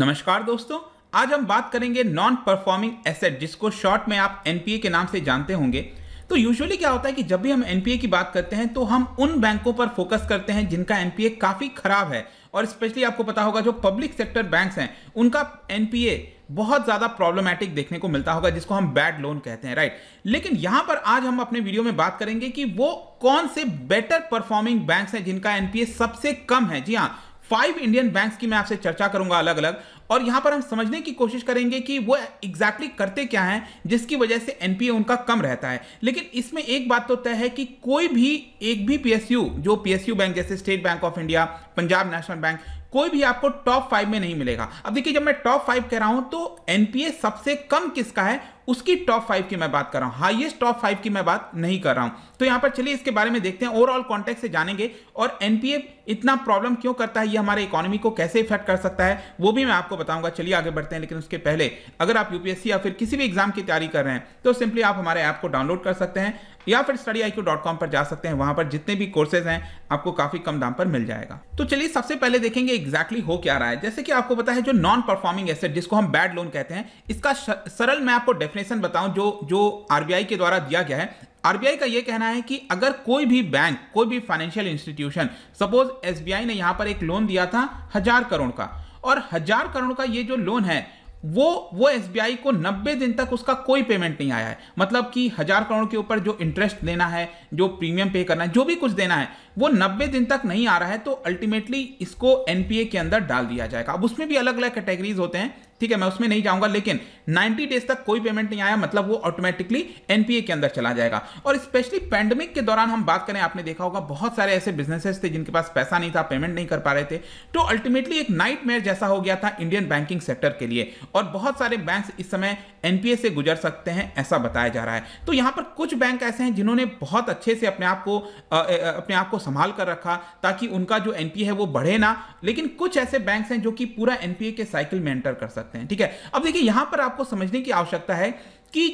नमस्कार दोस्तों आज हम बात करेंगे नॉन परफॉर्मिंग एसेट जिसको शॉर्ट में आप एनपीए के नाम से जानते होंगे तो यूजुअली क्या होता है कि जब भी हम एनपीए की बात करते हैं तो हम उन बैंकों पर फोकस करते हैं जिनका एनपीए काफ़ी खराब है और स्पेशली आपको पता होगा जो पब्लिक सेक्टर बैंक्स हैं उनका एनपीए बहुत ज़्यादा प्रॉब्लमेटिक देखने को मिलता होगा जिसको हम बैड लोन कहते हैं राइट लेकिन यहां पर आज हम अपने वीडियो में बात करेंगे कि वो कौन से बेटर परफॉर्मिंग बैंक्स हैं जिनका एनपीए सबसे कम है जी हाँ फाइव इंडियन बैंक्स की मैं आपसे चर्चा करूंगा अलग अलग और यहां पर हम समझने की कोशिश करेंगे कि वो एग्जैक्टली exactly करते क्या हैं जिसकी वजह से एनपीए उनका कम रहता है लेकिन इसमें एक बात तो तय है कि कोई भी एक भी पीएसयू जो पीएसयू बैंक जैसे State Bank of India Punjab National Bank कोई भी आपको टॉप फाइव में नहीं मिलेगा अब देखिए जब मैं टॉप फाइव कह रहा हूं तो एनपीए सबसे कम किसका है उसकी टॉप फाइव की मैं बात कर रहा हूं हाईएस्ट टॉप फाइव की मैं बात नहीं कर रहा हूं तो यहां पर चलिए इसके बारे में देखते हैं ओवरऑल कॉन्टेक्ट से जानेंगे और एनपीए इतना प्रॉब्लम क्यों करता है ये हमारे इकोनॉमी को कैसे इफेक्ट कर सकता है वो भी मैं आपको बताऊंगा चलिए आगे बढ़ते हैं लेकिन उसके पहले अगर आप यूपीएससी या फिर किसी भी एग्जाम की तैयारी कर रहे हैं तो सिंपली आप हमारे ऐप को डाउनलोड कर सकते हैं या फिर स्टडी आई पर जा सकते हैं वहां पर जितने भी कोर्सेज हैं आपको काफी कम दाम पर मिल जाएगा तो चलिए सबसे पहले देखेंगे एग्जैक्टली exactly हो क्या रहा है जैसे कि आपको पता है जो नॉन परफॉर्मिंग एसेट जिसको हम बैड लोन कहते हैं इसका सरल मैं आपको डेफिनेशन बताऊं जो जो आरबीआई के द्वारा दिया गया है आरबीआई का यह कहना है कि अगर कोई भी बैंक कोई भी फाइनेंशियल इंस्टीट्यूशन सपोज एसबीआई ने यहां पर एक लोन दिया था हजार करोड़ का और हजार करोड़ का ये जो लोन है वो वो एसबीआई को 90 दिन तक उसका कोई पेमेंट नहीं आया है मतलब कि हजार करोड़ के ऊपर जो इंटरेस्ट देना है जो प्रीमियम पे करना है जो भी कुछ देना है वो 90 दिन तक नहीं आ रहा है तो अल्टीमेटली इसको एनपीए के अंदर डाल दिया जाएगा अब उसमें भी अलग अलग कैटेगरीज होते हैं ठीक है मैं उसमें नहीं जाऊंगा लेकिन 90 डेज तक कोई पेमेंट नहीं आया मतलब वो ऑटोमेटिकली एनपीए के अंदर चला जाएगा और स्पेशली पैंडमिक के दौरान हम बात करें आपने देखा होगा बहुत सारे ऐसे बिजनेसेस थे जिनके पास पैसा नहीं था पेमेंट नहीं कर पा रहे थे तो अल्टीमेटली एक नाइट जैसा हो गया था इंडियन बैंकिंग सेक्टर के लिए और बहुत सारे बैंक इस समय एनपीए से गुजर सकते हैं ऐसा बताया जा रहा है तो यहां पर कुछ बैंक ऐसे हैं जिन्होंने बहुत अच्छे से अपने आप को अपने आप को संभाल कर रखा ताकि उनका जो एनपीए है वो बढ़े ना लेकिन कुछ ऐसे बैंक हैं जो कि पूरा एनपीए के साइकिल में एंटर कर सकते सकते हैं ठीक है अब देखिए यहां पर आपको समझने की आवश्यकता है कि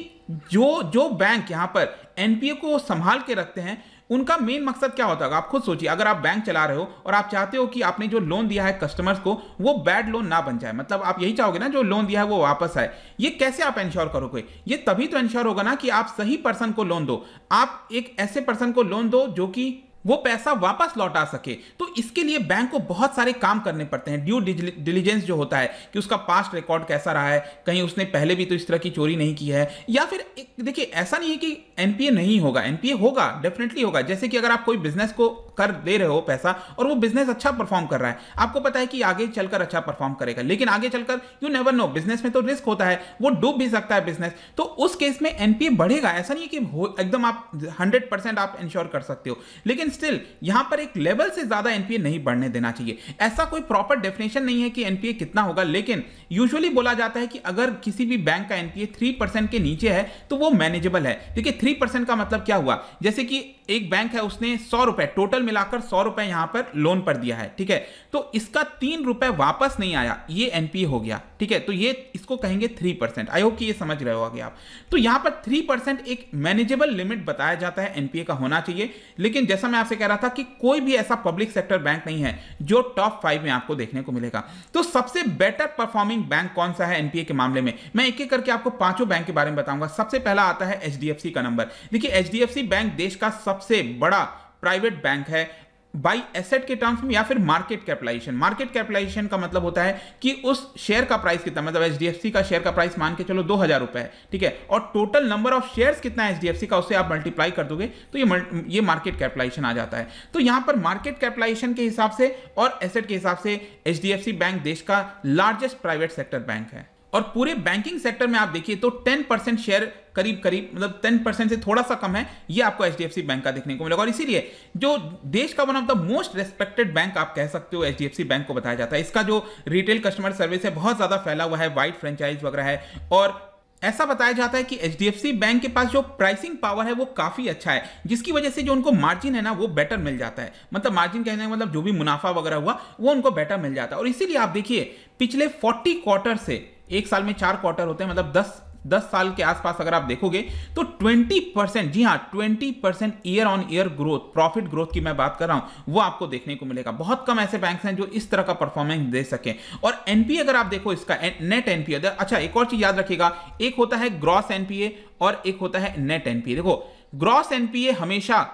जो जो बैंक यहां पर एनपीए को संभाल के रखते हैं उनका मेन मकसद क्या होता है आप खुद सोचिए अगर आप बैंक चला रहे हो और आप चाहते हो कि आपने जो लोन दिया है कस्टमर्स को वो बैड लोन ना बन जाए मतलब आप यही चाहोगे ना जो लोन दिया है वो वापस आए ये कैसे आप इंश्योर करोगे ये तभी तो इंश्योर होगा ना कि आप सही पर्सन को लोन दो आप एक ऐसे पर्सन को लोन दो जो कि वो पैसा वापस लौटा सके तो इसके लिए बैंक को बहुत सारे काम करने पड़ते हैं ड्यू डिलीजेंस जो होता है कि उसका पास्ट रिकॉर्ड कैसा रहा है कहीं उसने पहले भी तो इस तरह की चोरी नहीं की है या फिर देखिए ऐसा नहीं है कि एनपीए नहीं होगा एनपीए होगा डेफिनेटली होगा जैसे कि अगर आप कोई बिजनेस को कर दे रहे हो पैसा और वो बिजनेस अच्छा परफॉर्म कर रहा है आपको पता है कि आगे चलकर अच्छा परफॉर्म करेगा लेकिन आगे चलकर यू नेवर नो बिजनेस में तो रिस्क होता है वो डूब भी सकता है बिजनेस तो उस केस में एनपीए बढ़ेगा ऐसा नहीं है कि एकदम आप हंड्रेड परसेंट आप इंश्योर कर सकते हो लेकिन स्टिल यहां पर एक लेवल से ज्यादा एनपीए नहीं बढ़ने देना चाहिए ऐसा कोई प्रॉपर डेफिनेशन नहीं है कि एनपीए कितना होगा लेकिन यूजुअली बोला जाता है कि अगर किसी भी बैंक का एनपीए थ्री परसेंट के नीचे है तो वो मैनेजेबल है देखिए थ्री परसेंट का मतलब क्या हुआ जैसे कि एक बैंक है उसने सौ रुपए टोटल मिलाकर सौ रुपए यहां पर लोन पर दिया है ठीक है तो इसका तीन रुपए वापस नहीं आया ये एनपीए हो गया ठीक है तो ये इसको कहेंगे थ्री परसेंट आई होप कि ये समझ रहे होगा आप तो यहां पर थ्री परसेंट एक मैनेजेबल लिमिट बताया जाता है एनपीए का होना चाहिए लेकिन जैसा मैं आपसे कह रहा था कि कोई भी ऐसा पब्लिक सेक्टर बैंक नहीं है जो टॉप फाइव में आपको देखने को मिलेगा तो सबसे बेटर परफॉर्मिंग बैंक कौन सा है एनपीए के मामले में मैं एक एक करके आपको पांचों बैंक के बारे में बताऊंगा सबसे पहला आता है एच का नंबर देखिए एच बैंक देश का सबसे बड़ा प्राइवेट बैंक है बाई एसेट के टर्म्स में या फिर मार्केट कैपिटलाइजेशन मार्केट कैपिटलाइजेशन का मतलब होता है कि उस शेयर का प्राइस कितना मतलब एच का शेयर का प्राइस मान के चलो दो हजार रुपए है ठीक है और टोटल नंबर ऑफ शेयर्स कितना है एच का उससे आप मल्टीप्लाई कर दोगे तो ये ये मार्केट कैपिटलाइजेशन आ जाता है तो यहां पर मार्केट कैपिटलाइजेशन के हिसाब से और एसेट के हिसाब से एच बैंक देश का लार्जेस्ट प्राइवेट सेक्टर बैंक है और पूरे बैंकिंग सेक्टर में आप देखिए तो 10 शेयर करीब करीब मतलब टेन परसेंट से थोड़ा सा कम है ये आपको H D F C bank का देखने को मिलेगा और इसीलिए जो देश का one of the most respected bank आप कह सकते हो H D F C bank को बताया जाता है इसका जो रिटेल कस्टमर सर्विस है बहुत ज़्यादा फैला हुआ है वाइड फ्रेंचाइज वगैरह है और ऐसा बताया जाता है कि H D F C bank के पास जो प्राइसिंग पावर है वो काफ़ी अच्छा है जिसकी वजह से जो उनको मार्जिन है ना वो बेटर मिल जाता है मतलब मार्जिन कहने का मतलब जो भी मुनाफा वगैरह हुआ वो उनको बेटर मिल जाता है और इसीलिए आप देखिए पिछले 40 क्वार्टर से एक साल में चार क्वार्टर होते हैं मतलब दस दस साल के आसपास अगर आप देखोगे तो 20 परसेंट जी हाँ 20 percent year on year growth profit growth की मैं बात कर रहा हूं वो आपको देखने को मिलेगा बहुत कम ऐसे बैंक हैं जो इस तरह का परफॉर्मेंस दे सके और एनपीए अगर आप देखो इसका नेट एनपीए अच्छा एक और चीज याद रखिएगा एक होता है ग्रॉस एनपीए और एक होता है नेट एनपीए देखो ग्रॉस एनपीए हमेशा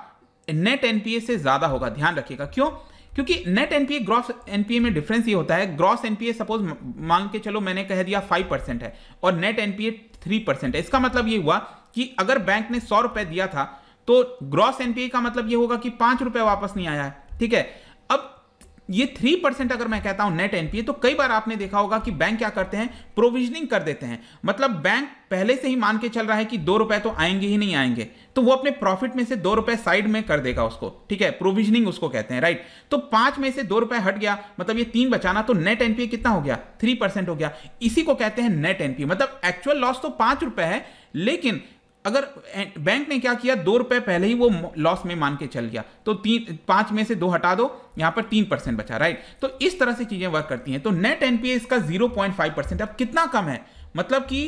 नेट एनपीए से ज्यादा होगा ध्यान रखिएगा क्यों क्योंकि नेट एनपीए ग्रॉस एनपीए में डिफरेंस ये होता है ग्रॉस एनपीए सपोज मांग के चलो मैंने कह दिया फाइव परसेंट है और नेट एनपीए थ्री परसेंट है इसका मतलब ये हुआ कि अगर बैंक ने सौ रुपए दिया था तो ग्रॉस एनपीए का मतलब ये होगा कि पांच रुपए वापस नहीं आया है ठीक है अब ये थ्री परसेंट अगर मैं कहता हूं नेट एनपीए तो कई बार आपने देखा होगा कि बैंक क्या करते हैं प्रोविजनिंग कर देते हैं मतलब बैंक पहले से ही मान के चल रहा है कि दो रुपए तो आएंगे ही नहीं आएंगे तो वो अपने प्रॉफिट में से दो रुपए साइड में कर देगा उसको ठीक है प्रोविजनिंग उसको कहते हैं राइट तो पांच में से दो रुपए हट गया मतलब ये तीन बचाना तो नेट एनपीए कितना हो गया थ्री परसेंट हो गया इसी को कहते हैं नेट एनपीए मतलब एक्चुअल लॉस तो पांच रुपए है लेकिन अगर बैंक ने क्या किया दो रुपए पहले ही वो लॉस में मान के चल गया तो तीन पांच में से दो हटा दो यहां पर तीन परसेंट बचा राइट तो इस तरह से चीजें वर्क करती हैं तो नेट एनपीए इसका जीरो पॉइंट फाइव परसेंट अब कितना कम है मतलब कि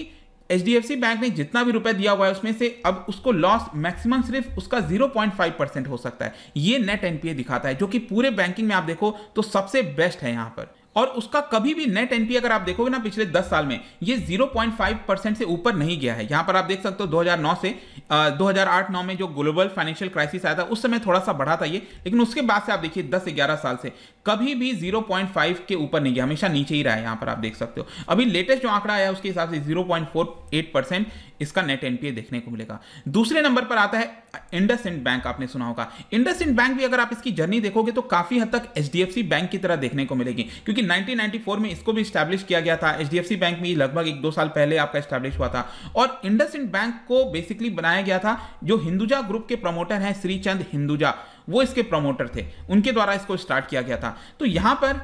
एच बैंक ने जितना भी रुपए दिया हुआ है उसमें से अब उसको लॉस मैक्सिमम सिर्फ उसका 0.5 परसेंट हो सकता है ये नेट एनपीए दिखाता है जो कि पूरे बैंकिंग में आप देखो तो सबसे बेस्ट है यहां पर और उसका कभी भी नेट एनपी अगर आप देखोगे ना पिछले 10 साल में ये 0.5 परसेंट से ऊपर नहीं गया है यहां पर आप देख सकते हो 2009 से आ, 2008-9 में जो ग्लोबल फाइनेंशियल क्राइसिस आया था उस समय थोड़ा सा बढ़ा था ये लेकिन उसके बाद से आप देखिए 10-11 साल से कभी भी 0.5 के ऊपर नहीं गया हमेशा नीचे ही रहा है यहां पर आप देख सकते हो अभी लेटेस्ट जो आंकड़ा आया उसके हिसाब से जीरो इसका नेट एनपीए देखने को मिलेगा दूसरे नंबर पर आता है इंडस इंड बैंक आपने सुना होगा इंडस इंड बैंक भी अगर आप इसकी जर्नी देखोगे तो काफी हद तक एच बैंक की तरह देखने को मिलेगी क्योंकि कि 1994 में इसको भी स्टैब्लिश किया गया था एच बैंक में लगभग एक दो साल पहले आपका स्टैब्लिश हुआ था और इंडस बैंक को बेसिकली बनाया गया था जो हिंदुजा ग्रुप के प्रमोटर हैं श्रीचंद हिंदुजा वो इसके प्रमोटर थे उनके द्वारा इसको स्टार्ट किया गया था तो यहां पर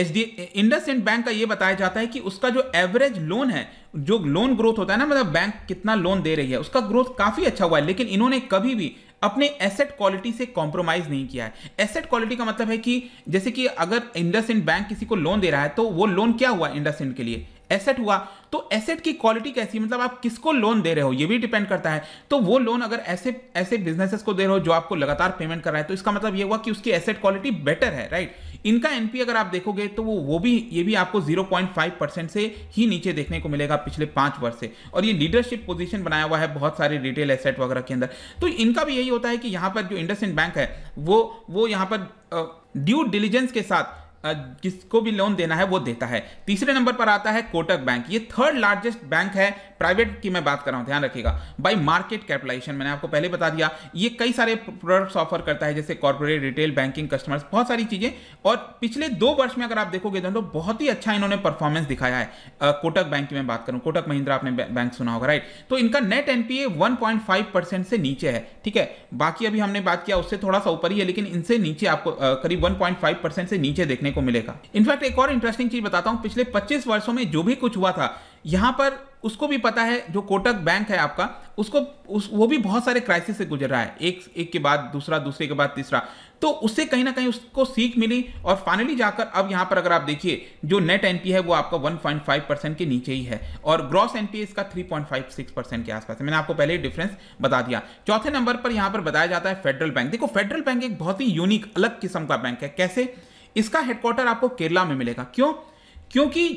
H D IndusInd bank का ये बताया जाता है कि उसका जो एवरेज लोन है जो लोन ग्रोथ होता है ना मतलब बैंक कितना लोन दे रही है उसका ग्रोथ काफी अच्छा हुआ है लेकिन इन्होंने कभी भी अपने एसेट क्वालिटी से कॉम्प्रोमाइज नहीं किया है एसेट क्वालिटी का मतलब है कि जैसे कि अगर इंड बैंक किसी को लोन दे रहा है तो वो लोन क्या हुआ इंड के लिए एसेट हुआ तो एसेट की क्वालिटी कैसी मतलब आप किसको लोन दे रहे हो ये भी डिपेंड करता है तो वो लोन अगर ऐसे ऐसे बिजनेसेस को दे रहे हो जो आपको लगातार पेमेंट कर रहा है तो इसका मतलब ये हुआ कि उसकी एसेट क्वालिटी बेटर है राइट इनका एनपी अगर आप देखोगे तो वो वो भी ये भी आपको 0.5 परसेंट से ही नीचे देखने को मिलेगा पिछले पांच वर्ष से और ये लीडरशिप पोजीशन बनाया हुआ है बहुत सारे रिटेल एसेट वगैरह के अंदर तो इनका भी यही होता है कि यहां पर जो इंडस बैंक है वो वो यहां पर ड्यू डिलीजेंस के साथ जिसको भी लोन देना है वो देता है तीसरे नंबर पर आता है कोटक बैंक ये थर्ड लार्जेस्ट बैंक है प्राइवेट की मैं बात कर रहा हूं ध्यान रखिएगा बाई मार्केट कैपिटलाइजेशन मैंने आपको पहले बता दिया ये कई सारे प्रोडक्ट्स ऑफर करता है जैसे कॉर्पोरेट रिटेल बैंकिंग कस्टमर्स बहुत सारी चीज़ें और पिछले दो वर्ष में अगर आप देखोगे तो बहुत ही अच्छा इन्होंने परफॉर्मेंस दिखाया है आ, कोटक बैंक की मैं बात करूं कोटक महिंद्रा आपने बैंक सुना होगा राइट तो इनका नेट एनपीए वन परसेंट से नीचे है ठीक है बाकी अभी हमने बात किया उससे थोड़ा सा ऊपर ही है लेकिन इनसे नीचे आपको करीब वन परसेंट से नीचे देखने को मिलेगा इनफैक्ट एक और इंटरेस्टिंग चीज बताता हूं पिछले 25 वर्षों में जो भी कुछ हुआ था यहां पर उसको भी पता है जो कोटक बैंक है आपका उसको उस वो भी बहुत सारे क्राइसिस से गुजर रहा है एक एक के बाद दूसरा दूसरे के बाद तीसरा तो उससे कहीं ना कहीं उसको सीख मिली और फाइनली जाकर अब यहां पर अगर आप देखिए जो नेट एनपी है वो आपका 1.5 परसेंट के नीचे ही है और ग्रॉस एनपीए इसका 3.56 परसेंट के आसपास है मैंने आपको पहले डिफरेंस बता दिया चौथे नंबर पर यहां पर बताया जाता है फेडरल बैंक देखो फेडरल बैंक एक बहुत ही यूनिक अलग किस्म का बैंक है कैसे इसका हेडक्वार्टर आपको केरला में मिलेगा क्यों क्योंकि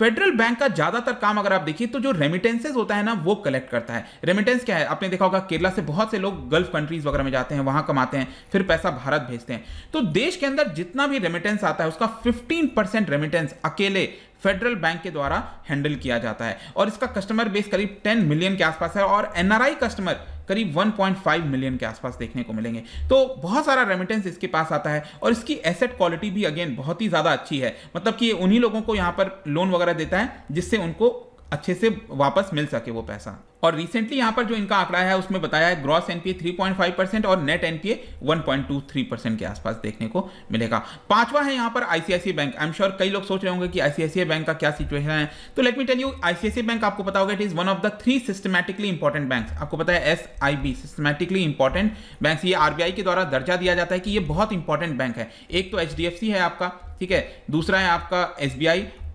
फेडरल बैंक का ज्यादातर काम अगर आप देखिए तो जो रेमिटेंसेज होता है ना वो कलेक्ट करता है रेमिटेंस क्या है आपने देखा होगा केरला से बहुत से लोग गल्फ कंट्रीज वगैरह में जाते हैं वहां कमाते हैं फिर पैसा भारत भेजते हैं तो देश के अंदर जितना भी रेमिटेंस आता है उसका 15 परसेंट रेमिटेंस अकेले फेडरल बैंक के द्वारा हैंडल किया जाता है और इसका कस्टमर बेस करीब टेन मिलियन के आसपास है और एनआरआई कस्टमर करीब 1.5 मिलियन के आसपास देखने को मिलेंगे तो बहुत सारा रेमिटेंस इसके पास आता है और इसकी एसेट क्वालिटी भी अगेन बहुत ही ज़्यादा अच्छी है मतलब कि उन्हीं लोगों को यहाँ पर लोन वगैरह देता है जिससे उनको अच्छे से वापस मिल सके वो पैसा और रिसेंटली यहाँ पर जो इनका आंकड़ा है उसमें बताया है ग्रॉस एनपीए 3.5 परसेंट और नेट एनपीए 1.23 परसेंट के आसपास देखने को मिलेगा पांचवा है यहाँ पर ICICI bank I am sure कई लोग सोच रहे होंगे कि आईसीआईसी बैंक का क्या सिचुएशन है तो let me tell you ICICI bank आपको पता होगा it is one of the three systematically important bank आपको पता है S I B systematically important bank ये आरबीआई के द्वारा दर्जा दिया जाता है कि ये बहुत इंपॉर्टेंट बैंक है एक तो एच है आपका ठीक है दूसरा है आपका एस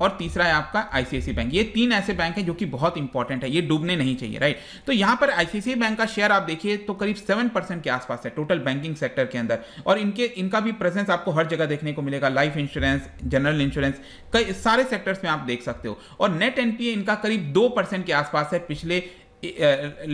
और तीसरा है आपका आईसीआईसी बैंक ये तीन ऐसे बैंक हैं जो कि बहुत इंपॉर्टेंट है ये डूबने नहीं चाहिए राइट तो यहां पर आईसीआईसी बैंक का शेयर आप देखिए तो करीब सेवन परसेंट के आसपास है टोटल बैंकिंग सेक्टर के अंदर और इनके इनका भी प्रेजेंस आपको हर जगह देखने को मिलेगा लाइफ इंश्योरेंस जनरल इंश्योरेंस कई सारे सेक्टर्स में आप देख सकते हो और नेट एनपीए इनका करीब दो परसेंट के आसपास है पिछले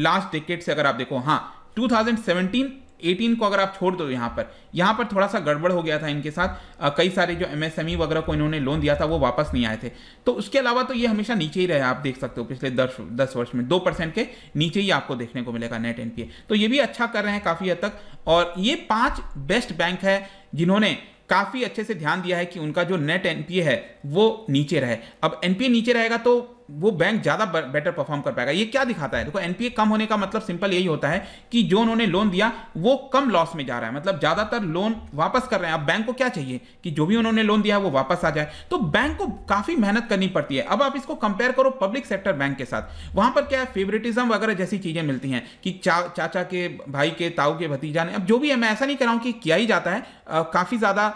लास्ट डिकेट से अगर आप देखो हाँ 2017 एटीन को अगर आप छोड़ दो यहाँ पर यहाँ पर थोड़ा सा गड़बड़ हो गया था इनके साथ आ, कई सारे जो एम e वगैरह को इन्होंने लोन दिया था वो वापस नहीं आए थे तो उसके अलावा तो ये हमेशा नीचे ही रहे आप देख सकते हो पिछले दस दस वर्ष में दो परसेंट के नीचे ही आपको देखने को मिलेगा नेट एनपीए तो ये भी अच्छा कर रहे हैं काफ़ी हद तक और ये पाँच बेस्ट बैंक है जिन्होंने काफ़ी अच्छे से ध्यान दिया है कि उनका जो नेट एनपीए है वो नीचे रहे अब एनपीए नीचे रहेगा तो वो बैंक ज़्यादा बेटर परफॉर्म कर पाएगा ये क्या दिखाता है देखो एनपीए कम होने का मतलब सिंपल यही होता है कि जो उन्होंने लोन दिया वो कम लॉस में जा रहा है मतलब ज़्यादातर लोन वापस कर रहे हैं अब बैंक को क्या चाहिए कि जो भी उन्होंने लोन दिया वो वापस आ जाए तो बैंक को काफ़ी मेहनत करनी पड़ती है अब आप इसको कंपेयर करो पब्लिक सेक्टर बैंक के साथ वहां पर क्या है फेवरेटिज्म वगैरह जैसी चीज़ें मिलती हैं कि चा, चाचा के भाई के ताऊ के भतीजा ने अब जो भी है मैं ऐसा नहीं कर रहा हूं कि किया ही जाता है काफ़ी ज़्यादा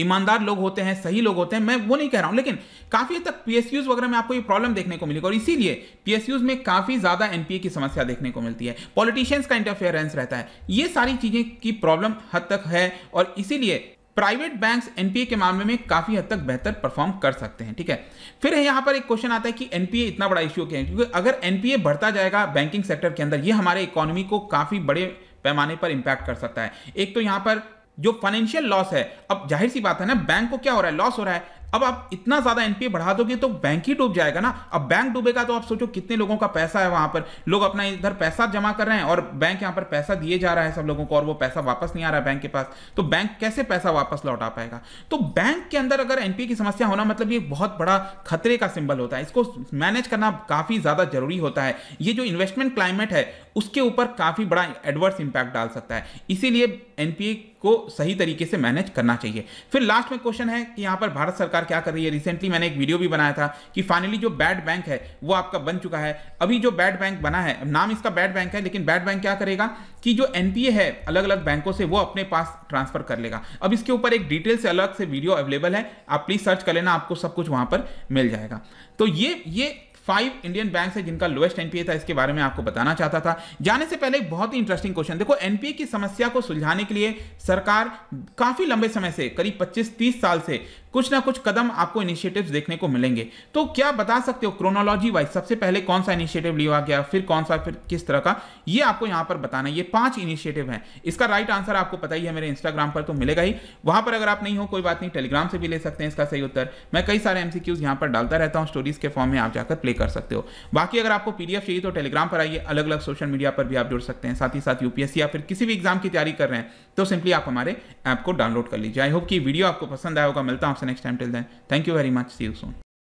ईमानदार लोग होते हैं सही लोग होते हैं मैं वो नहीं कह रहा हूँ लेकिन काफ़ी हद तक पीएसयूज वगैरह में आपको ये प्रॉब्लम देखने को मिलेगी और इसीलिए पीएसयूज में काफ़ी ज़्यादा एनपीए की समस्या देखने को मिलती है पॉलिटिशियंस का इंटरफेरेंस रहता है ये सारी चीज़ें की प्रॉब्लम हद तक है और इसीलिए प्राइवेट बैंक्स एनपीए के मामले में काफी हद तक बेहतर परफॉर्म कर सकते हैं ठीक है फिर यहां पर एक क्वेश्चन आता है कि एनपीए इतना बड़ा इश्यू क्या है क्योंकि अगर एनपीए बढ़ता जाएगा बैंकिंग सेक्टर के अंदर ये हमारे इकोनॉमी को काफी बड़े पैमाने पर इम्पैक्ट कर सकता है एक तो यहाँ पर जो फाइनेंशियल लॉस है अब जाहिर सी बात है ना बैंक को क्या हो रहा है लॉस हो रहा है अब आप इतना ज्यादा एनपीए बढ़ा दोगे तो बैंक ही डूब जाएगा ना अब बैंक डूबेगा तो आप सोचो कितने लोगों का पैसा है वहां पर लोग अपना इधर पैसा जमा कर रहे हैं और बैंक यहां पर पैसा दिए जा रहा है सब लोगों को और वो पैसा वापस नहीं आ रहा है बैंक के पास तो बैंक कैसे पैसा वापस लौटा पाएगा तो बैंक के अंदर अगर एनपीए की समस्या होना मतलब ये बहुत बड़ा खतरे का सिंबल होता है इसको मैनेज करना काफी ज्यादा जरूरी होता है ये जो इन्वेस्टमेंट क्लाइमेट है उसके ऊपर काफ़ी बड़ा एडवर्स इम्पैक्ट डाल सकता है इसीलिए एनपीए को सही तरीके से मैनेज करना चाहिए फिर लास्ट में क्वेश्चन है कि यहाँ पर भारत सरकार क्या कर रही है रिसेंटली मैंने एक वीडियो भी बनाया था कि फाइनली जो बैड बैंक है वो आपका बन चुका है अभी जो बैड बैंक बना है नाम इसका बैड बैंक है लेकिन बैड बैंक क्या करेगा कि जो एनपीए है अलग अलग बैंकों से वो अपने पास ट्रांसफर कर लेगा अब इसके ऊपर एक डिटेल से अलग से वीडियो अवेलेबल है आप प्लीज सर्च कर लेना आपको सब कुछ वहां पर मिल जाएगा तो ये ये फाइव इंडियन बैंक है जिनका लोएस्ट एनपीए था इसके बारे में आपको बताना चाहता था जाने से पहले बहुत ही इंटरेस्टिंग क्वेश्चन देखो एनपीए की समस्या को सुलझाने के लिए सरकार काफी लंबे समय से करीब 25-30 साल से कुछ ना कुछ कदम आपको इनिशिएटिव्स देखने को मिलेंगे तो क्या बता सकते हो क्रोनोलॉजी वाइज सबसे पहले कौन सा इनिशिएटिव लिया गया फिर कौन सा फिर किस तरह का ये आपको यहां पर बताना ये पांच इनिशिएटिव है इसका राइट आंसर आपको पता ही है मेरे इंस्टाग्राम पर तो मिलेगा ही वहां पर अगर आप नहीं हो कोई बात नहीं टेलीग्राम से भी ले सकते हैं इसका सही उत्तर मैं कई सारे एमसीक्यूज यहां पर डालता रहता हूँ स्टोरीज के फॉर्म में आप जाकर प्ले कर सकते हो बाकी अगर आपको पीडीएफ चाहिए तो टेलीग्राम पर आइए अलग अलग सोशल मीडिया पर भी आप जुड़ सकते हैं साथ ही साथ यूपीएससी या फिर किसी भी एग्जाम की तैयारी कर रहे हैं तो सिंपली आप हमारे ऐप को डाउनलोड कर लीजिए आई होप की वीडियो आपको पसंद आया होगा मिलता हूँ next time till then thank you very much see you soon